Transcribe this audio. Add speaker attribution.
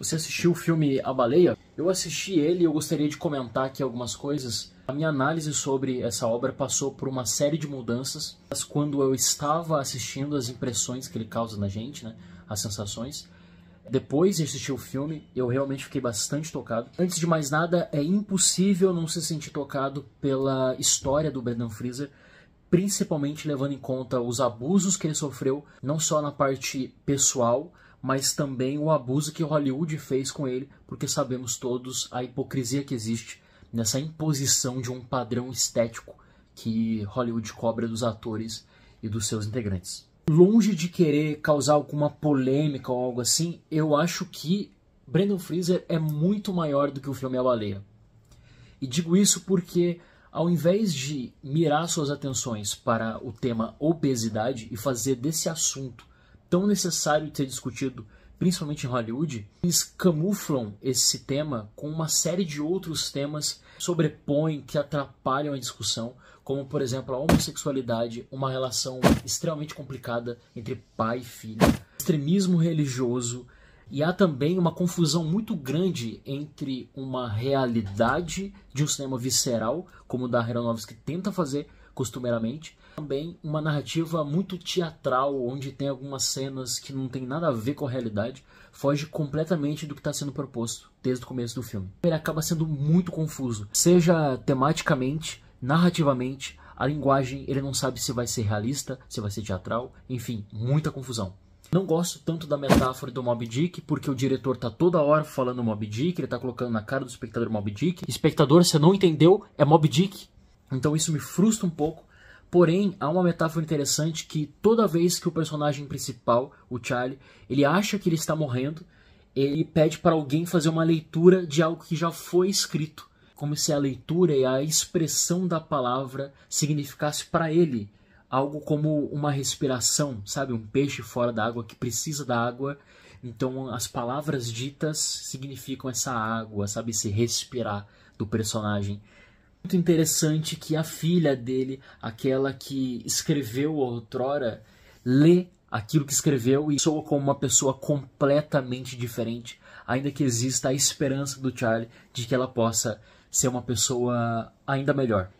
Speaker 1: Você assistiu o filme A Baleia? Eu assisti ele e eu gostaria de comentar aqui algumas coisas. A minha análise sobre essa obra passou por uma série de mudanças. Mas quando eu estava assistindo, as impressões que ele causa na gente, né? As sensações. Depois de assistir o filme, eu realmente fiquei bastante tocado. Antes de mais nada, é impossível não se sentir tocado pela história do Brendan Freezer, principalmente levando em conta os abusos que ele sofreu, não só na parte pessoal, mas também o abuso que Hollywood fez com ele, porque sabemos todos a hipocrisia que existe nessa imposição de um padrão estético que Hollywood cobra dos atores e dos seus integrantes. Longe de querer causar alguma polêmica ou algo assim, eu acho que Brendan Fraser é muito maior do que o filme A Baleia. E digo isso porque, ao invés de mirar suas atenções para o tema obesidade e fazer desse assunto tão necessário ser discutido, principalmente em Hollywood, eles camuflam esse tema com uma série de outros temas que sobrepõem, que atrapalham a discussão, como por exemplo a homossexualidade, uma relação extremamente complicada entre pai e filho, extremismo religioso, e há também uma confusão muito grande entre uma realidade de um cinema visceral, como o da Aronofsky tenta fazer, costumeiramente. Também uma narrativa muito teatral, onde tem algumas cenas que não tem nada a ver com a realidade, foge completamente do que está sendo proposto desde o começo do filme. Ele acaba sendo muito confuso, seja tematicamente, narrativamente, a linguagem ele não sabe se vai ser realista, se vai ser teatral, enfim, muita confusão. Não gosto tanto da metáfora do Mob Dick, porque o diretor tá toda hora falando Mob Dick, ele tá colocando na cara do espectador Mob Dick. Espectador, você não entendeu, é Mob Dick. Então isso me frustra um pouco. Porém, há uma metáfora interessante que toda vez que o personagem principal, o Charlie, ele acha que ele está morrendo, ele pede para alguém fazer uma leitura de algo que já foi escrito, como se a leitura e a expressão da palavra significasse para ele algo como uma respiração, sabe, um peixe fora da água que precisa da água. Então, as palavras ditas significam essa água, sabe, se respirar do personagem muito interessante que a filha dele, aquela que escreveu outrora, lê aquilo que escreveu e soa como uma pessoa completamente diferente, ainda que exista a esperança do Charlie de que ela possa ser uma pessoa ainda melhor.